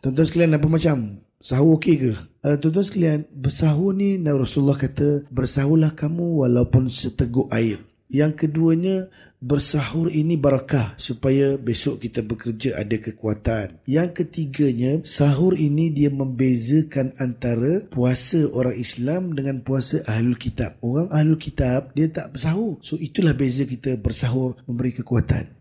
Tuan-tuan sekalian apa macam? Sahur okey ke? Uh, tuan-tuan sekalian, bersahur ni Nabi Rasulullah kata, bersahurlah kamu walaupun seteguk air. Yang keduanya, bersahur ini barakah supaya besok kita bekerja ada kekuatan. Yang ketiganya, sahur ini dia membezakan antara puasa orang Islam dengan puasa Ahlul Kitab. Orang Ahlul Kitab, dia tak bersahur. So, itulah beza kita bersahur memberi kekuatan.